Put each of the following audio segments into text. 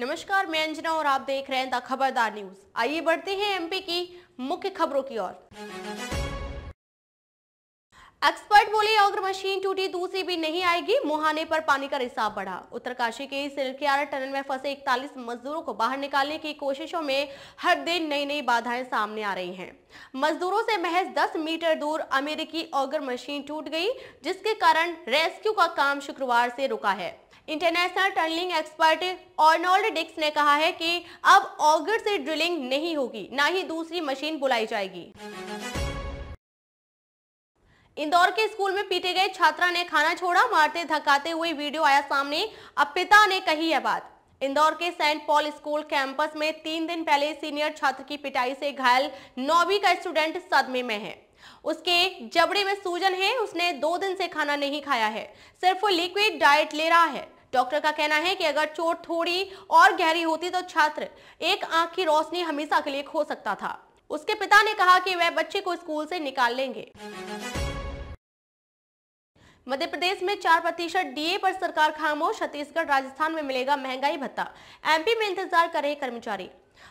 नमस्कार मैं अंजना और आप देख रहे हैं द खबरदार न्यूज आइए बढ़ते हैं एमपी की मुख्य खबरों की ओर एक्सपर्ट बोले अगर मशीन टूटी दूसरी भी नहीं आएगी मुहाने पर पानी का रिसाव बढ़ा उत्तरकाशी के सिलकियारा टनल में फंसे 41 मजदूरों को बाहर निकालने की कोशिशों में हर दिन नई नई बाधाएं सामने आ रही हैं मजदूरों से महज 10 मीटर दूर अमेरिकी ऑगर मशीन टूट गई जिसके कारण रेस्क्यू का काम शुक्रवार से रुका है international tunnelling expert Arnold Dix ने कहा है कि अब ऑगर से ड्रिलिंग नहीं होगी ना ही दूसरी मशीन बुलाई जाएगी इंदौर के स्कूल में पीटे गए छात्रा ने खाना छोड़ा मारते धकाते हुए वीडियो आया सामने अब पिता ने कही यह बात इंदौर के सेंट पॉल स्कूल कैंपस में तीन दिन पहले सीनियर छात्र की पिटाई से घायल नौवीं का स्टूडेंट सदमे में है उसके जबड़े में सूजन है उसने दो दिन से खाना नहीं खाया है सिर्फ लिक्विड डाइट ले रहा है डॉक्टर का कहना है कि अगर चोट थोड़ी और गहरी होती तो छात्र एक आंख की रोशनी हमेशा के लिए खो सकता था उसके पिता ने कहा कि वह बच्चे को स्कूल से निकाल लेंगे मध्य प्रदेश में चार प्रतिशत डीए पर सरकार खामोश छत्तीसगढ़ राजस्थान में मिलेगा महंगाई भत्ता एमपी में इंतजार कर रहे कर्मचारी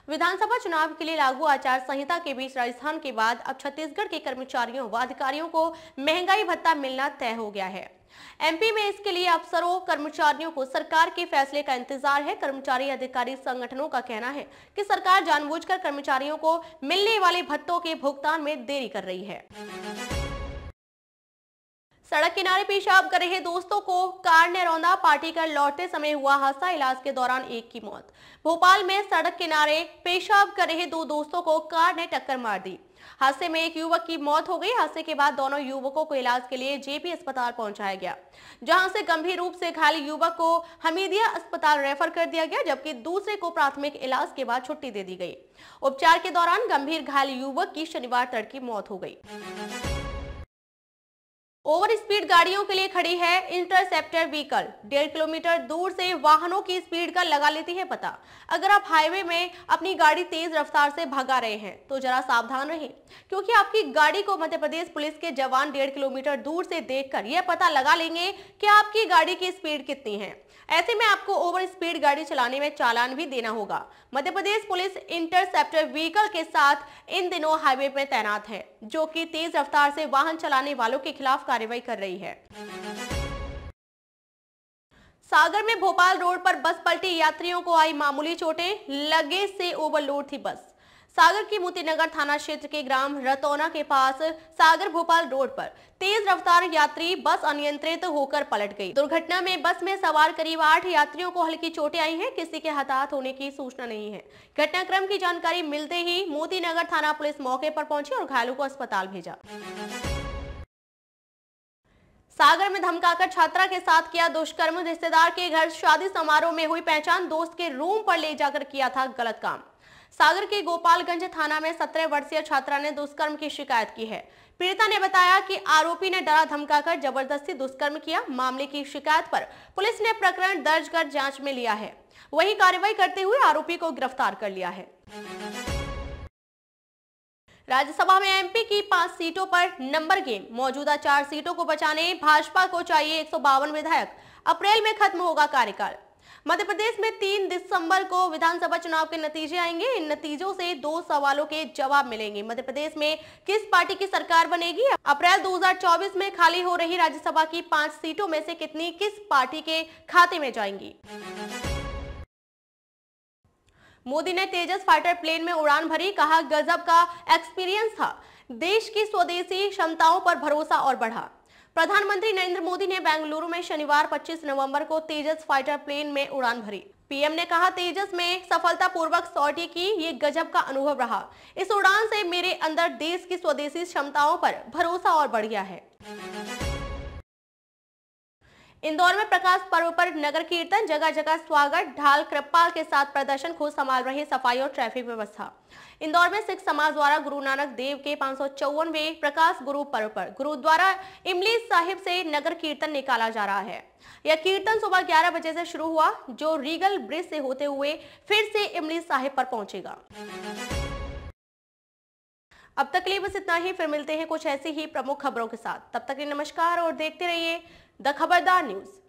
विधानसभा चुनाव के लिए लागू आचार संहिता के बीच राजस्थान के बाद अब छत्तीसगढ़ के कर्मचारियों व अधिकारियों को महंगाई भत्ता मिलना तय हो गया है एमपी में इसके लिए अफसरों कर्मचारियों को सरकार के फैसले का इंतजार है कर्मचारी अधिकारी संगठनों का कहना है कि सरकार जानबूझकर कर्मचारियों को मिलने वाले भत्तों के भुगतान में देरी कर रही है सड़क किनारे पेशाब कर रहे दोस्तों को कार ने रौंदा पार्टी कर लौटते समय हुआ हादसा इलाज के दौरान एक की मौत भोपाल में सड़क किनारे पेशाब कर रहे दो दोस्तों को कार ने टक्कर मार दी हादसे में एक युवक की मौत हो गई हादसे के बाद दोनों युवकों को इलाज के लिए जेपी अस्पताल पहुंचाया गया जहां से गंभीर रूप से घायल युवक को हमीदिया अस्पताल रेफर कर दिया गया जबकि दूसरे को प्राथमिक इलाज के बाद छुट्टी दे दी गई उपचार के दौरान गंभीर घायल युवक की शनिवार तड़की मौत हो गई ओवर स्पीड गाड़ियों के लिए खड़ी है इंटरसेप्टर व्हीकल डेढ़ किलोमीटर दूर से वाहनों की स्पीड का लगा लेती है पता अगर आप हाईवे में अपनी गाड़ी तेज रफ्तार से भगा रहे हैं तो जरा सावधान रहें क्योंकि आपकी गाड़ी को मध्य प्रदेश पुलिस के जवान डेढ़ किलोमीटर दूर से देखकर यह पता लगा लेंगे कि आपकी गाड़ी की स्पीड कितनी है ऐसे में आपको ओवर स्पीड गाड़ी चलाने में चालान भी देना होगा Madhya Pradesh police interceptor vehicle के साथ इन दिनों हाईवे पर तैनात है जो कि तेज रफ्तार से वाहन चलाने वालों के खिलाफ कार्रवाई कर रही है सागर में भोपाल रोड पर बस पलटी यात्रियों को आई मामूली चोटें लगे से ओवरलोड थी बस सागर की मोतीनगर थाना क्षेत्र के ग्राम रतौना के पास सागर भोपाल रोड पर तेज रफ्तार यात्री बस अनियंत्रित होकर पलट गई दुर्घटना में बस में सवार करीब आठ यात्रियों को हल्की चोटें आई हैं किसी के हताहत होने की सूचना नहीं है घटनाक्रम की जानकारी मिलते ही मोतीनगर थाना पुलिस मौके पर पहुंची और घायलों को अस्पताल भेजा सागर में धमकाकर छात्रा के साथ किया दुष्कर्म रिश्तेदार के घर शादी समारोह में हुई पहचान दोस्त के रूम पर ले जाकर किया था गलत काम सागर के गोपालगंज थाना में सत्रह वर्षीय छात्रा ने दुष्कर्म की शिकायत की है पीड़िता ने बताया कि आरोपी ने डरा धमकाकर जबरदस्ती दुष्कर्म किया मामले की शिकायत पर पुलिस ने प्रकरण दर्ज कर जांच में लिया है वही कार्रवाई करते हुए आरोपी को गिरफ्तार कर लिया है राज्यसभा में एमपी की पांच सीटों पर नंबर गेम मौजूदा चार सीटों को बचाने भाजपा को चाहिए एक विधायक अप्रैल में खत्म होगा कार्यकाल मध्य प्रदेश में तीन दिसंबर को विधानसभा चुनाव के नतीजे आएंगे इन नतीजों से दो सवालों के जवाब मिलेंगे मध्य प्रदेश में किस पार्टी की सरकार बनेगी अप्रैल 2024 में खाली हो रही राज्यसभा की पांच सीटों में से कितनी किस पार्टी के खाते में जाएंगी मोदी ने तेजस फाइटर प्लेन में उड़ान भरी कहा गजब का एक्सपीरियंस था देश की स्वदेशी क्षमताओं पर भरोसा और बढ़ा प्रधानमंत्री नरेंद्र मोदी ने बेंगलुरु में शनिवार 25 नवंबर को तेजस फाइटर प्लेन में उड़ान भरी पीएम ने कहा तेजस में सफलता पूर्वक सौटी की ये गजब का अनुभव रहा इस उड़ान से मेरे अंदर देश की स्वदेशी क्षमताओं पर भरोसा और बढ़ गया है इंदौर में प्रकाश पर्व पर नगर कीर्तन जगह जगह स्वागत ढाल कृपाल के साथ प्रदर्शन खुद संभाल रही सफाई और ट्रैफिक व्यवस्था इंदौर में सिख समाज द्वारा गुरु नानक देव के पाँच प्रकाश गुरु पर्व पर गुरुद्वारा इमली साहिब से नगर कीर्तन निकाला जा रहा है यह कीर्तन सुबह 11 बजे से शुरू हुआ जो रीगल ब्रिज से होते हुए फिर से इमली साहिब पर पहुंचेगा अब तक लिए बस इतना ही फिर मिलते हैं कुछ ऐसी ही प्रमुख खबरों के साथ तब तक नमस्कार और देखते रहिए द खबरदार न्यूज़